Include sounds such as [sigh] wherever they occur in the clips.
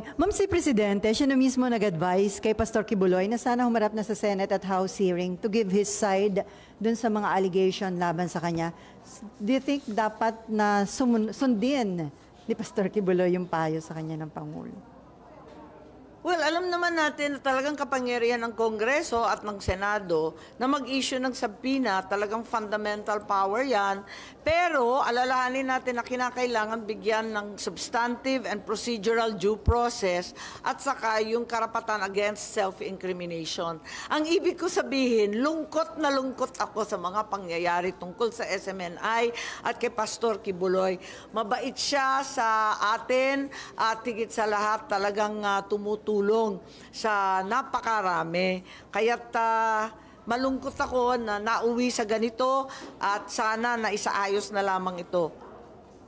Okay. Ma'am si Presidente, siya na mismo nag-advise kay Pastor Kibuloy na sana humarap na sa Senate at House hearing to give his side dun sa mga allegation laban sa kanya. Do you think dapat na sundin ni Pastor Kibuloy yung payo sa kanya ng Pangulo? Well, alam naman natin na talagang kapangyarihan ng Kongreso at ng Senado na mag-issue ng subpoena, talagang fundamental power yan. Pero alalahanin natin na kinakailangan bigyan ng substantive and procedural due process at saka yung karapatan against self-incrimination. Ang ibig ko sabihin, lungkot na lungkot ako sa mga pangyayari tungkol sa SMNI at kay Pastor Kibuloy. Mabait siya sa atin at tigit sa lahat talagang uh, ah, tumutulong nakatulong sa napakarami. Kaya't uh, malungkot ako na nauwi sa ganito at sana na isaayos na lamang ito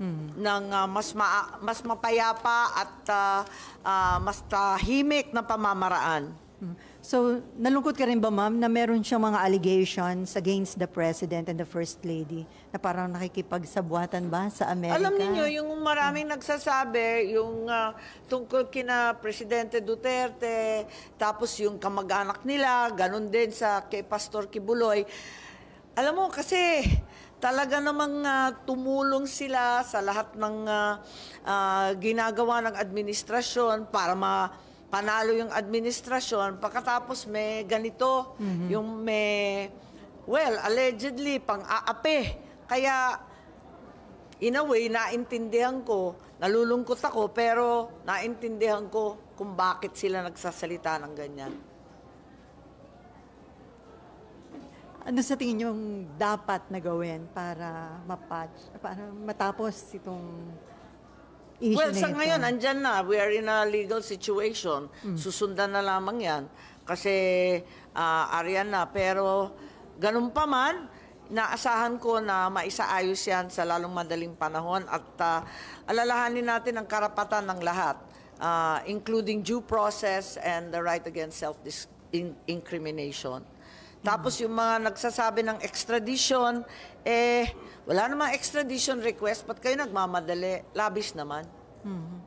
hmm. ng uh, mas ma- mas mapayapa at uh, uh, mas tahimik na pamamaraan. Hmm. So, nalungkot ka rin ba, ma'am, na meron siyang mga allegations against the President and the First Lady na parang nakikipagsabwatan ba sa Amerika? Alam niyo yung maraming nagsasabi, yung uh, tungkol kina Presidente Duterte, tapos yung kamag-anak nila, ganun din sa kay Pastor Kibuloy. Alam mo, kasi talaga namang uh, tumulong sila sa lahat ng uh, uh, ginagawa ng administrasyon para ma- panalo yung administrasyon, pagkatapos may ganito, mm-hmm. yung may, well, allegedly, pang-aape. Kaya, in a way, naintindihan ko, nalulungkot ako, pero naintindihan ko kung bakit sila nagsasalita ng ganyan. Ano sa tingin niyo dapat na gawin para, mapatch, para matapos itong issue Well, sa ngayon, andyan na. We are in a legal situation. Mm. Susundan na lamang yan. Kasi uh, ah, ariyan na. Pero ganun pa man, naasahan ko na maisaayos yan sa lalong madaling panahon at uh, alalahanin natin ang karapatan ng lahat, uh, including due process and the right against self-incrimination. Tapos yung mga nagsasabi ng extradition, eh, wala namang extradition request, ba't kayo nagmamadali? Labis naman. Mm-hmm.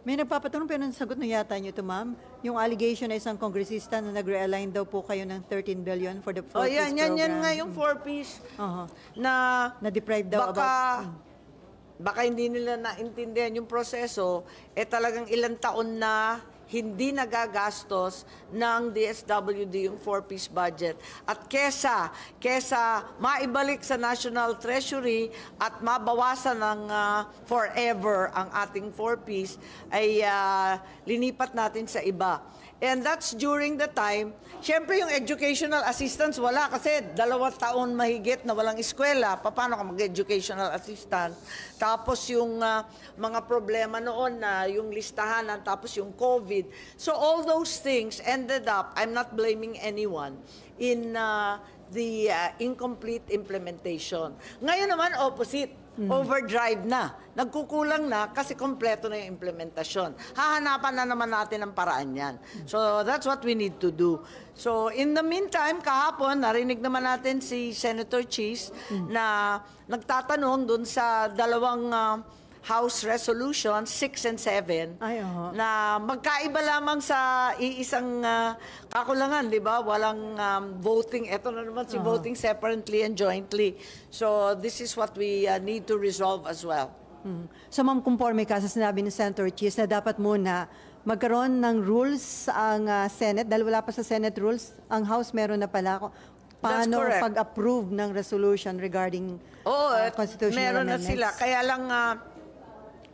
May nagpapatanong pero ang sagot na yata niyo ito, ma'am. Yung allegation na isang kongresista na nag-realign daw po kayo ng 13 billion for the 4-piece oh, yan, yan, yan nga yung 4-piece uh-huh. na... Na-deprive daw baka, about... Mm. Baka hindi nila naintindihan yung proseso, eh talagang ilang taon na hindi nagagastos ng DSWD yung four-piece budget. At kesa, kesa maibalik sa National Treasury at mabawasan ng uh, forever ang ating four-piece, ay uh, linipat natin sa iba. And that's during the time, syempre yung educational assistance wala kasi dalawang taon mahigit na walang eskwela. Paano ka mag-educational assistance? Tapos yung uh, mga problema noon na uh, yung at tapos yung COVID. So all those things ended up, I'm not blaming anyone, in uh, the uh, incomplete implementation. Ngayon naman, opposite Mm. Overdrive na. Nagkukulang na kasi kompleto na yung implementasyon. Hahanapan na naman natin ang paraan yan. So that's what we need to do. So in the meantime, kahapon, narinig naman natin si Senator Cheese mm. na nagtatanong dun sa dalawang... ah, House Resolution 6 and 7 Ay, oo. na magkaiba lamang sa iisang ah, kakulangan, di ba? Walang um, voting. Ito na naman si voting separately and jointly. So this is what we ah, need to resolve as well. Mm. So, ma'am, conforme ka sa sinabi ni Senator Chis na dapat muna magkaroon ng rules ang ah, Senate dahil wala pa sa Senate rules, ang House meron na pala. Paano pag-approve ng resolution regarding oh, ah, eh, constitutional meron na sila. Kaya lang ah,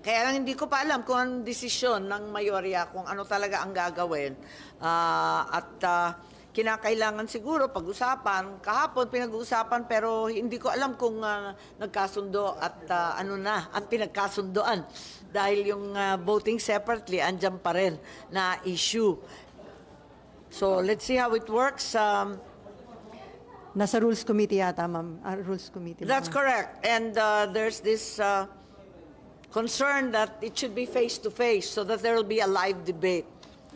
kaya lang hindi ko pa alam kung ang desisyon ng mayorya, kung ano talaga ang gagawin. Uh, at uh, kinakailangan siguro pag-usapan. Kahapon pinag-uusapan pero hindi ko alam kung uh, nagkasundo at uh, ano na ang pinagkasundoan. Dahil yung uh, voting separately, andyan pa rin na issue. So let's see how it works. Um, Nasa Rules Committee yata, ma'am. Uh, Rules Committee. That's correct. And uh, there's this... Uh, concerned that it should be face to face so that there will be a live debate.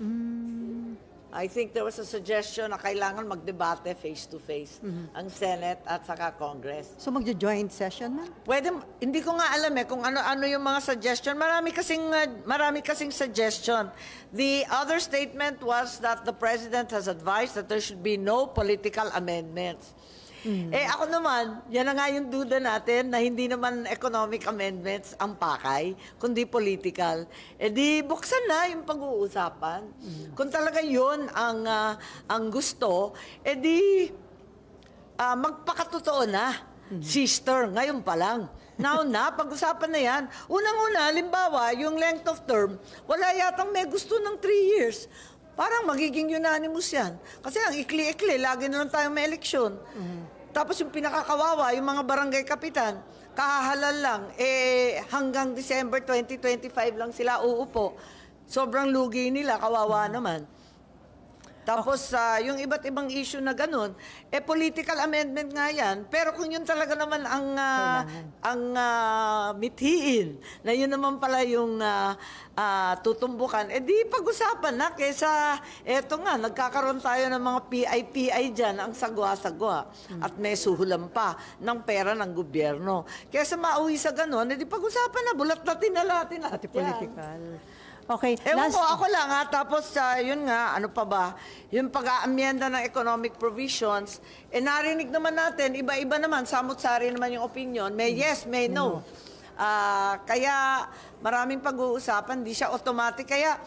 Mm. I think there was a suggestion na kailangan magdebate face to face mm-hmm. ang Senate at saka Congress. So magjo-joint session na? Pwede, hindi ko nga alam eh kung ano-ano yung mga suggestion. Marami kasing uh, marami kasing suggestion. The other statement was that the president has advised that there should be no political amendments. Mm. Eh ako naman, yan na nga yung duda natin na hindi naman economic amendments ang pakay, kundi political. Eh di buksan na yung pag-uusapan. Mm. Kung talaga yun ang, uh, ang gusto, eh di uh, magpakatotoo na. Mm. Sister, ngayon pa lang. Now na, [laughs] pag-usapan na yan. Unang-una, limbawa, yung length of term, wala yatang may gusto ng 3 years. Parang magiging unanimous yan. Kasi ang ikli-ikli, lagi na lang tayong may eleksyon. Mm -hmm. Tapos yung pinakakawawa, yung mga barangay kapitan, kahahalal lang, eh hanggang December 2025 lang sila uupo. Sobrang lugi nila, kawawa naman. Tapos uh, yung iba't ibang issue na ganun, eh political amendment nga yan. Pero kung yun talaga naman ang uh, ang uh, mithiin, na yun naman pala yung uh, uh, tutumbukan, eh di pag-usapan na kaysa eto nga, nagkakaroon tayo ng mga PIPI dyan, ang sagwa-sagwa. Hmm. At may suhulan pa ng pera ng gobyerno. Kaysa mauwi sa ganun, eh di pag-usapan na, bulat natin na natin lahat At political. Yan. Okay. Ewan last... ko, ako lang ha. Tapos, uh, yun nga, ano pa ba? Yung pag-aamyenda ng economic provisions, eh narinig naman natin, iba-iba naman, samot-sari naman yung opinion. May mm. yes, may no. Uh, kaya maraming pag-uusapan, di siya automatic. Kaya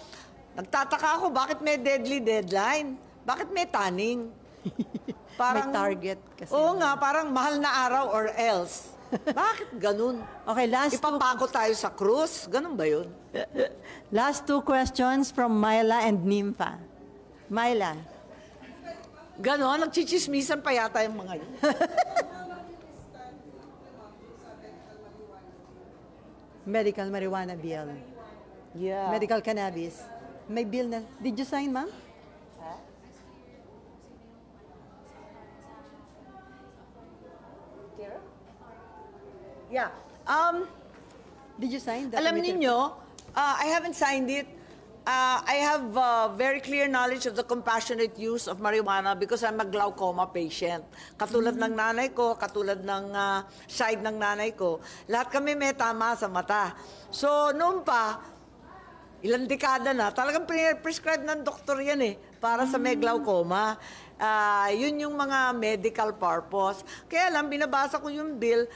nagtataka ako, bakit may deadly deadline? Bakit may tanning? [laughs] Parang, may target kasi. Oo nga, parang mahal na araw or else. Bakit ganun? Okay, last Ipapako two... tayo sa krus? Ganun ba yun? last two questions from Myla and Nympha. Myla. Ganon, nagchichismisan pa yata yung mga yun. [laughs] Medical marijuana bill. Yeah. Medical cannabis. May bill na. Did you sign, ma'am? Yeah. Um, Did you sign that? alam committee ninyo, uh, I haven't signed it. Uh, I have uh, very clear knowledge of the compassionate use of marijuana because I'm a glaucoma patient. Katulad ng mm-hmm. nanay ko, katulad ng uh, side ng nanay ko. Lahat kami may tama sa mata. So, noon pa, ilang dekada na, talagang pre- prescribe ng doktor yan eh, para sa may mm. glaucoma. Uh, yun yung mga medical purpose. Kaya lang, binabasa ko yung bill,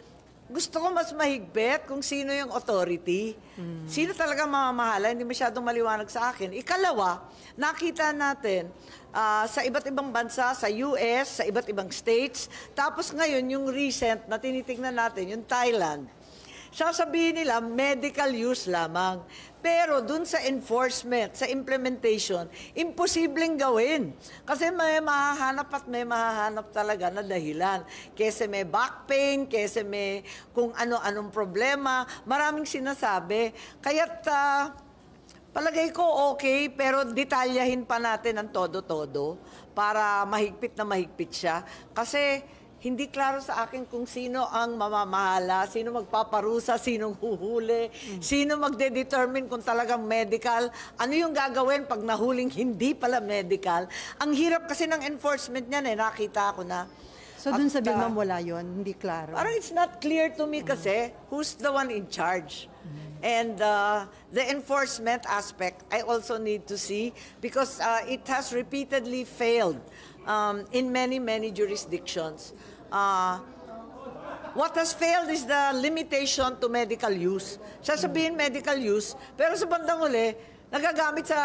gusto ko mas mahigpit kung sino yung authority. Mm. Sino talaga mamamahala, hindi masyadong maliwanag sa akin. Ikalawa, nakita natin uh, sa iba't ibang bansa, sa US, sa iba't ibang states, tapos ngayon yung recent na tinitingnan natin, yung Thailand sasabihin nila medical use lamang. Pero dun sa enforcement, sa implementation, imposibleng gawin. Kasi may mahahanap at may mahahanap talaga na dahilan. Kese may back pain, kese may kung ano-anong problema. Maraming sinasabi. Kaya't uh, palagay ko okay, pero detalyahin pa natin ang todo-todo para mahigpit na mahigpit siya. Kasi hindi klaro sa akin kung sino ang mamamahala, sino magpaparusa, sinong huhuli, mm. sino magde-determine kung talagang medical, ano yung gagawin pag nahuling hindi pala medical. Ang hirap kasi ng enforcement niyan eh, nakita ako na. So dun sa Bilmam ah, wala yon hindi klaro? Parang it's not clear to me mm. kasi who's the one in charge. Mm. And uh, the enforcement aspect, I also need to see because uh, it has repeatedly failed um, in many, many jurisdictions. Uh, what has failed is the limitation to medical use. Sasabihin medical use, pero sa bandang uli, nagagamit sa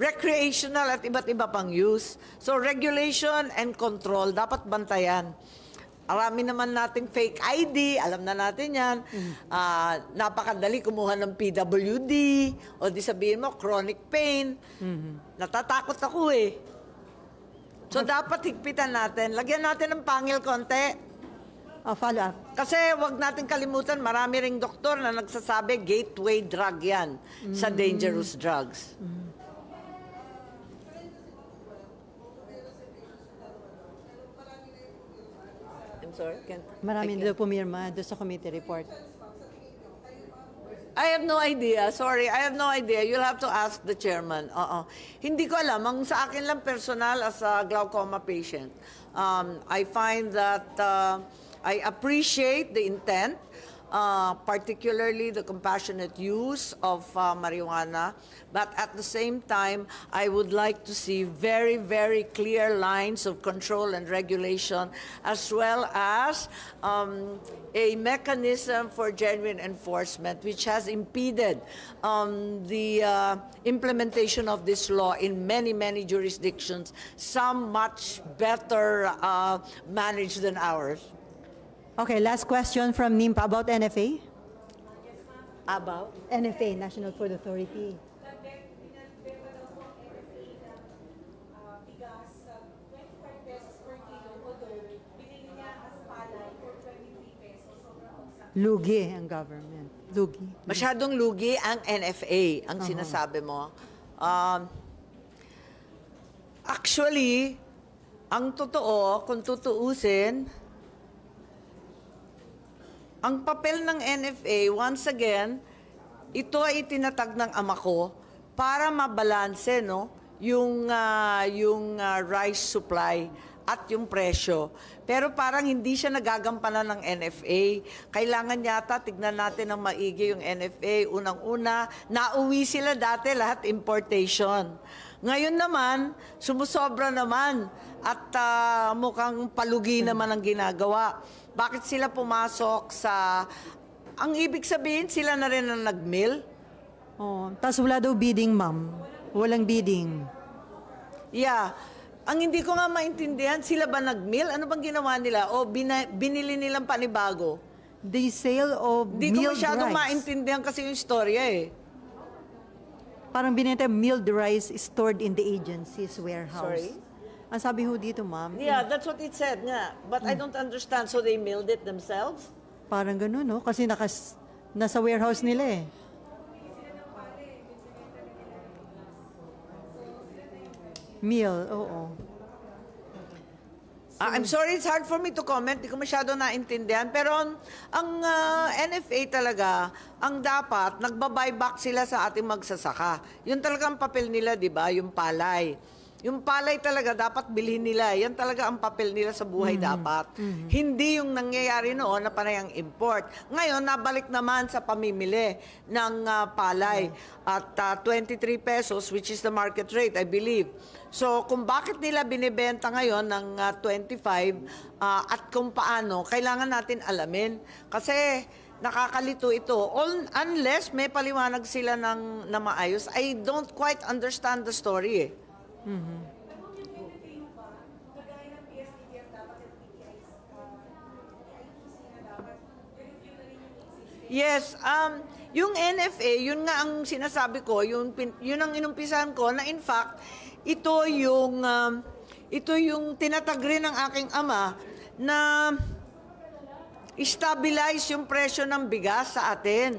recreational at iba't iba pang use. So regulation and control, dapat bantayan. Arami naman nating fake ID, alam na natin yan. Uh, napakadali kumuha ng PWD, o di sabihin mo, chronic pain. Mm-hmm. Natatakot ako eh. So dapat higpitan natin. Lagyan natin ng pangil konti. Oh, follow up. Kasi wag natin kalimutan, marami ring doktor na nagsasabi gateway drug yan mm. sa dangerous drugs. Mm. I'm sorry? Can't, marami daw pumirma doon sa committee report. I have no idea. Sorry, I have no idea. You'll have to ask the chairman. Uh -oh. Hindi ko alam. Ang sa akin lang personal as a glaucoma patient, um, I find that uh, I appreciate the intent uh, particularly the compassionate use of uh, marijuana. But at the same time, I would like to see very, very clear lines of control and regulation, as well as um, a mechanism for genuine enforcement, which has impeded um, the uh, implementation of this law in many, many jurisdictions, some much better uh, managed than ours. Okay, last question from NIMPA about NFA. About NFA, National Food Authority. Lugi ang government. Lugi. Masyadong lugi ang NFA, ang uh -huh. sinasabi mo. Um, actually, ang totoo, kung tutuusin, ang papel ng NFA, once again, ito ay itinatag ng ama ko para mabalanse no, yung, uh, yung uh, rice supply at yung presyo. Pero parang hindi siya nagagampanan ng NFA. Kailangan yata tignan natin ng maigi yung NFA. Unang-una, nauwi sila dati lahat importation. Ngayon naman, sumusobra naman at uh, mukhang palugi naman ang ginagawa. Bakit sila pumasok sa... Ang ibig sabihin, sila na rin ang nag-mill? Oh, tapos wala daw bidding, ma'am. Walang bidding. Yeah. Ang hindi ko nga maintindihan, sila ba nag mill Ano bang ginawa nila? O bina- binili nilang panibago? The sale of milled rice. Hindi ko milled masyadong rice. maintindihan kasi yung storya eh. Parang binenta milled rice stored in the agency's warehouse. Sorry? Ang sabi ho dito, ma'am, Yeah, that's what it said nga. But I mm. don't understand. So they milled it themselves? parang ganun, no? Kasi nakas, nasa warehouse nila eh. Meal, oo. So, uh, ah, I'm sorry, it's hard for me to comment. Hindi ko masyado naintindihan. Pero ang uh, ah, NFA talaga, ang dapat, nagbabuyback sila sa ating magsasaka. Yun talagang papel nila, di ba? Yung palay. Yung palay talaga dapat bilhin nila. Yan talaga ang papel nila sa buhay mm-hmm. dapat. Mm-hmm. Hindi yung nangyayari noon na panayang import. Ngayon, nabalik naman sa pamimili ng uh, palay mm-hmm. at uh, ah, 23 pesos which is the market rate, I believe. So, kung bakit nila binebenta ngayon ng uh, 25 uh, at kung paano, kailangan natin alamin. Kasi nakakalito ito. All, unless may paliwanag sila ng, na maayos, I don't quite understand the story eh. Mm-hmm. Yes, um, yung NFA, yun nga ang sinasabi ko, yun, yun ang inumpisahan ko na in fact, ito yung, um, ito yung tinatag rin ng aking ama na stabilize yung presyo ng bigas sa atin.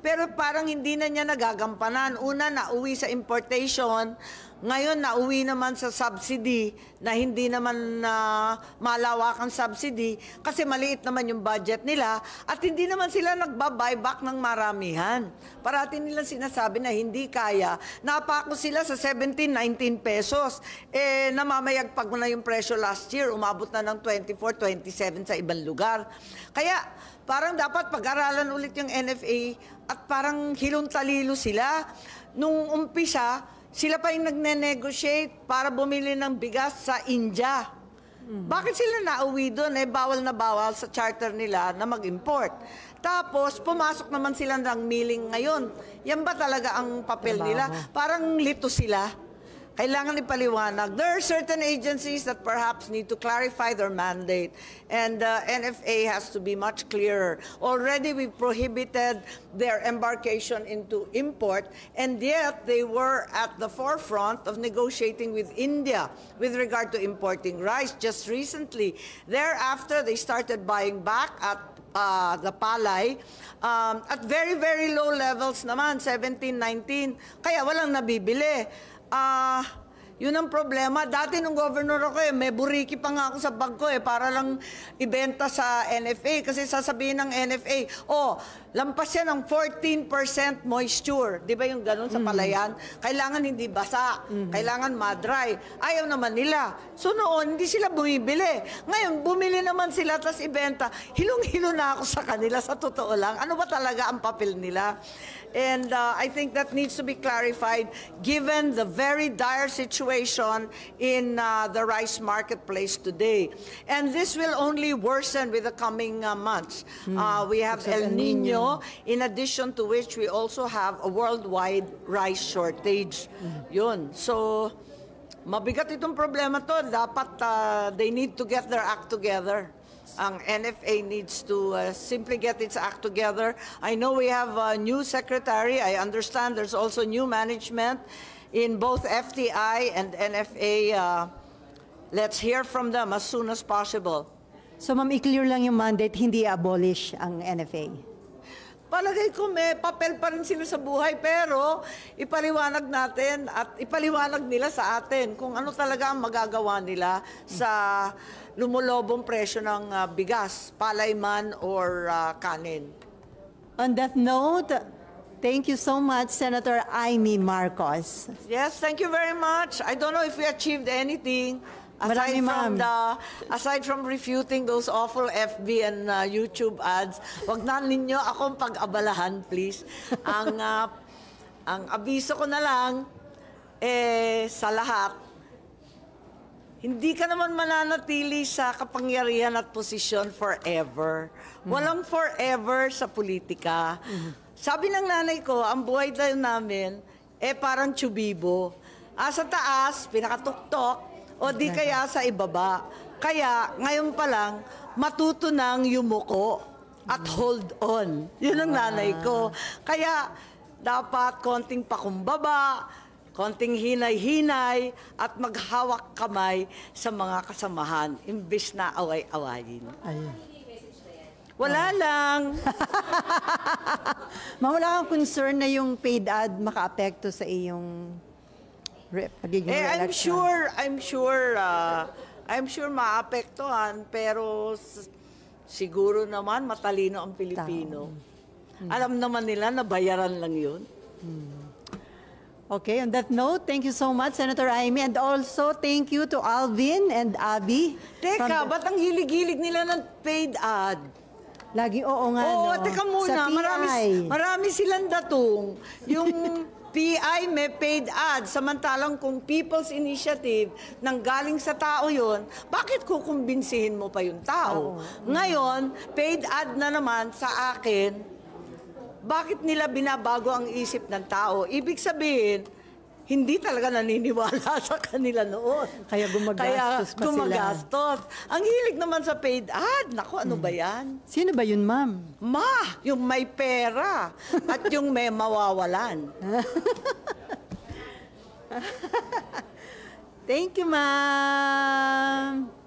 Pero parang hindi na niya nagagampanan. Una, nauwi sa importation. Ngayon, nauwi naman sa subsidy na hindi naman na uh, malawakan subsidy kasi maliit naman yung budget nila at hindi naman sila nagbabuyback ng maramihan. Parati nila sinasabi na hindi kaya. Napako sila sa 17, 19 pesos. Eh, namamayagpag mo na yung presyo last year, umabot na ng 24, 27 sa ibang lugar. Kaya, parang dapat pag-aralan ulit yung NFA at parang hilong talilo sila. Nung umpisa, sila pa yung nagne-negotiate para bumili ng bigas sa India. Bakit sila nauwi doon? Eh, bawal na bawal sa charter nila na mag-import. Tapos, pumasok naman sila ng milling ngayon. Yan ba talaga ang papel nila? Parang lito sila kailangan ipaliwanag. There are certain agencies that perhaps need to clarify their mandate, and the uh, NFA has to be much clearer. Already we prohibited their embarkation into import, and yet they were at the forefront of negotiating with India with regard to importing rice just recently. Thereafter, they started buying back at uh, the palay um, at very, very low levels naman, 17, 19. Kaya walang nabibili. Ah, uh, yun ang problema. Dati nung governor ako eh, may buriki pa nga ako sa bag ko eh, para lang ibenta sa NFA. Kasi sasabihin ng NFA, oh, Lampas yan ng 14% moisture. Di ba yung ganun sa mm. palayan? Mm. Kailangan hindi basa. Mm. Kailangan madry. Ayaw naman nila. So noon, hindi sila bumibili. Ngayon, bumili naman sila tapos ibenta. Hilong-hilo na ako sa kanila sa totoo lang. Ano ba talaga ang papel nila? And uh, I think that needs to be clarified given the very dire situation in uh, the rice marketplace today. And this will only worsen with the coming uh, months. Mm. Uh, we have exactly. El Nino no? In addition to which, we also have a worldwide rice shortage. Yun. So, mabigat itong problema to. Dapat uh, they need to get their act together. Ang NFA needs to uh, simply get its act together. I know we have a new secretary. I understand there's also new management in both FTI and NFA. Uh, let's hear from them as soon as possible. So ma'am, i-clear lang yung mandate, hindi abolish ang NFA palagay ko may papel pa rin sila sa buhay pero ipaliwanag natin at ipaliwanag nila sa atin kung ano talaga ang magagawa nila sa lumulobong presyo ng uh, bigas, palay man or uh, kanin. On that note, thank you so much, Senator Amy Marcos. Yes, thank you very much. I don't know if we achieved anything. Aside from the, aside from refuting those awful FB and uh, YouTube ads, wag na ninyo akong pag-abalahan, please. Ang uh, ang abiso ko na lang eh sa lahat hindi ka naman mananatili sa kapangyarihan at posisyon forever. Mm-hmm. Walang forever sa politika. Mm-hmm. Sabi ng nanay ko, ang buhay tayo namin, eh parang tsubibo. Ah, sa taas, pinakatuktok, o di kaya sa ibaba. Kaya ngayon pa lang, matuto nang yumuko at mm. hold on. Yun ang ah. nanay ko. Kaya dapat konting pakumbaba, konting hinay-hinay at maghawak kamay sa mga kasamahan imbis na away-awayin. Ayun. Wala oh. lang. [laughs] Mawala kang concern na yung paid ad makaapekto sa iyong rep? eh, I'm sure, I'm sure, uh, I'm sure maapektuhan, pero siguro naman matalino ang Pilipino. Hmm. Alam naman nila na bayaran lang yun. Hmm. Okay, on that note, thank you so much, Senator Aimee. And also, thank you to Alvin and Abby. Teka, the... ba't ang hilig-hilig nila ng paid ad? Lagi oo nga, oo, no? Oo, teka muna. Marami, marami silang datong. Yung... [laughs] PI may paid ad, samantalang kung people's initiative nang galing sa tao yon, bakit kukumbinsihin mo pa yung tao? Oo. Ngayon, paid ad na naman sa akin, bakit nila binabago ang isip ng tao? Ibig sabihin, hindi talaga naniniwala [laughs] sa kanila noon. Kaya gumagastos Kaya gumagastos. Ang hilig naman sa paid ad. Nako, ano mm. ba hmm. yan? Sino ba yun, ma'am? Ma! Yung may pera at yung may mawawalan. [laughs] Thank you, ma'am!